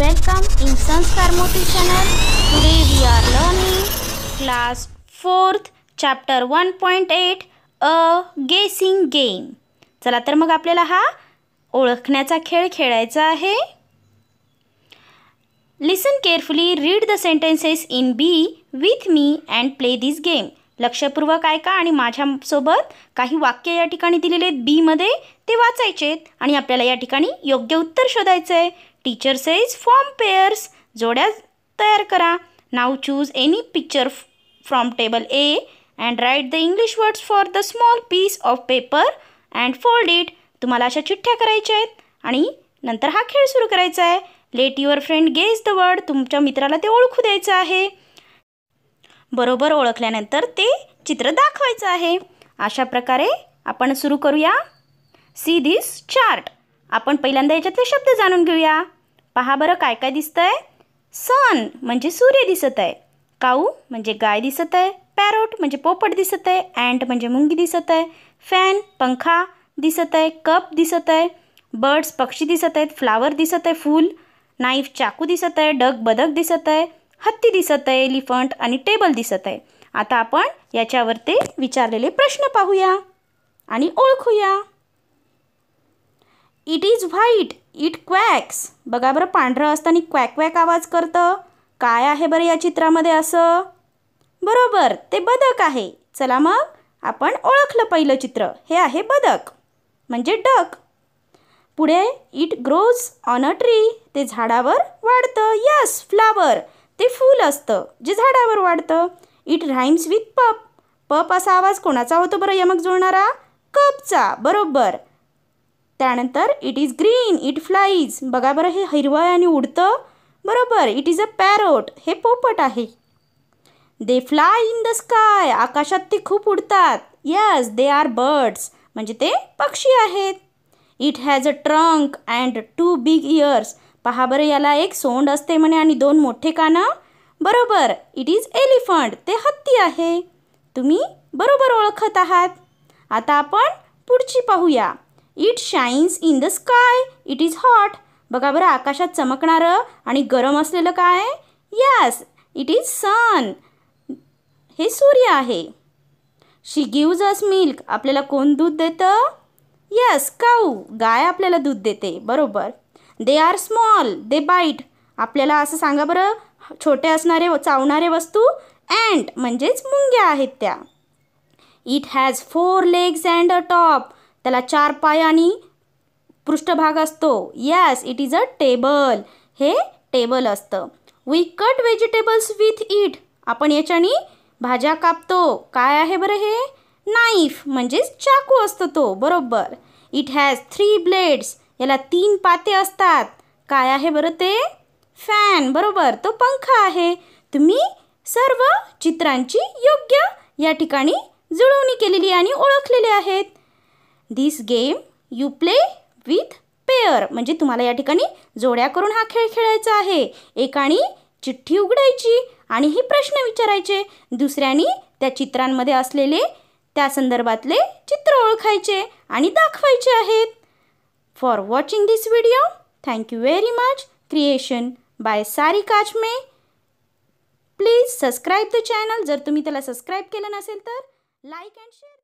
Welcome in Sanskar Moti channel. Today we are learning class 4th chapter 1.8 अ गेसिंग game चला तर मग आपल्याला हा ओळखण्याचा खेळ खेळायचा आहे listen carefully read the sentences in B with me and play this game लक्षपूर्वक ऐका आणि माझ्यासोबत काही वाक्य या ठिकाणी दिलेले आहेत बीमध्ये ते वाचायचे आहेत आणि आपल्याला या ठिकाणी योग्य उत्तर शोधायचं आहे टीचर सेज फॉर्म पेयर्स जोड्या तयार करा नाव choose any picture from table A and write the English words for the small piece of paper and fold it तुम्हाला अशा चिठ्ठ्या करायच्या आहेत आणि नंतर हा खेळ सुरू करायचा आहे let your friend guess the word तुमच्या मित्राला ते ओळखू द्यायचं आहे बरोबर ओळखल्यानंतर ते चित्र दाखवायचं आहे अशा प्रकारे आपण सुरू करूया सी दिस चार्ट आपण पहिल्यांदा याच्यातले शब्द जाणून घेऊया पहा बरं काय काय दिसतं आहे सन म्हणजे सूर्य दिसत आहे काऊ म्हणजे गाय दिसत आहे पॅरोट म्हणजे पोपट दिसत आहे अँट म्हणजे मुंगी दिसत आहे फॅन पंखा दिसत आहे कप दिसत आहे बर्ड्स पक्षी दिसत आहेत फ्लावर दिसत आहे फूल नाईफ चाकू दिसत आहे डग बदक दिसत आहे हत्ती दिसत आहे एलिफंट आणि टेबल दिसत आहे आता आपण याच्यावर ते विचारलेले प्रश्न पाहूया आणि ओळखूया it is white it quacks बघा बरं पांढरं असताना क्वॅक क्वॅक आवाज करतं काय आहे बरं या चित्रामध्ये असं बरोबर ते बदक आहे चला मग आपण ओळखलं पहिलं चित्र हे आहे बदक म्हणजे डक पुढे it grows on a tree ते झाडावर वाढतं यस फ्लावर ते फूल असतं जे झाडावर वाढतं इट राईम्स विथ पप पप असा आवाज कोणाचा होतो बरं यमक जुळणारा कपचा बरोबर त्यानंतर it is green it flies बघा बरं हे हिरवं आणि उडतं बरोबर इट इज अ पॅरोट हे पोपट आहे they fly in the sky आकाशात ते खूप उडतात यस दे आर बर्ड्स म्हणजे ते पक्षी आहेत it has a trunk and two big ears पहा बरं याला एक सोंड असते म्हणे आणि दोन मोठे कानं बरोबर इट इज एलिफंट ते हत्ती आहे तुम्ही बरोबर ओळखत आहात आता आपण पुढची पाहूया it shines in the sky it is hot बघा बरं आकाशात चमकणारं आणि गरम असलेलं काय यस इट इज सन हे सूर्य आहे शी गिव्ज अस मिल्क आपल्याला कोण दूध देतं यस काऊ गाय आपल्याला दूध देते बरोबर they are small they bite आपल्याला असं सांगा बरं छोटे असणारे चावणारे वस्तू अँट म्हणजेच मुंग्या आहेत त्या it has four legs and a top त्याला चार पाय आणि पृष्ठभाग असतो yes it is a table हे टेबल असतं we cut vegetables with it आपण याच्याने भाज्या कापतो काय आहे बरं हे नाईफ म्हणजेच चाकू असतो तो बरोबर इट हॅज थ्री ब्लेड्स याला तीन पाते असतात काय आहे बरं ते फॅन बरोबर तो पंखा आहे तुम्ही सर्व चित्रांची योग्य या ठिकाणी जुळवणी केलेली आणि ओळखलेली आहेत this game you play with pair म्हणजे तुम्हाला या ठिकाणी जोड्या करून हा खेळ खेळायचा आहे एकाने चिठ्ठी उघडायची आणि ही प्रश्न विचारायचे दुसऱ्याने त्या चित्रांमध्ये असलेले त्या संदर्भातले चित्र ओळखायचे आणि दाखवायचे आहेत for watching this video thank you very much creation by सारी काज मे प्लीज सब्सक्राइब द चॅनल जर तुम्ही त्याला सबस्क्राईब केलं नसेल तर लाईक अँड शेयर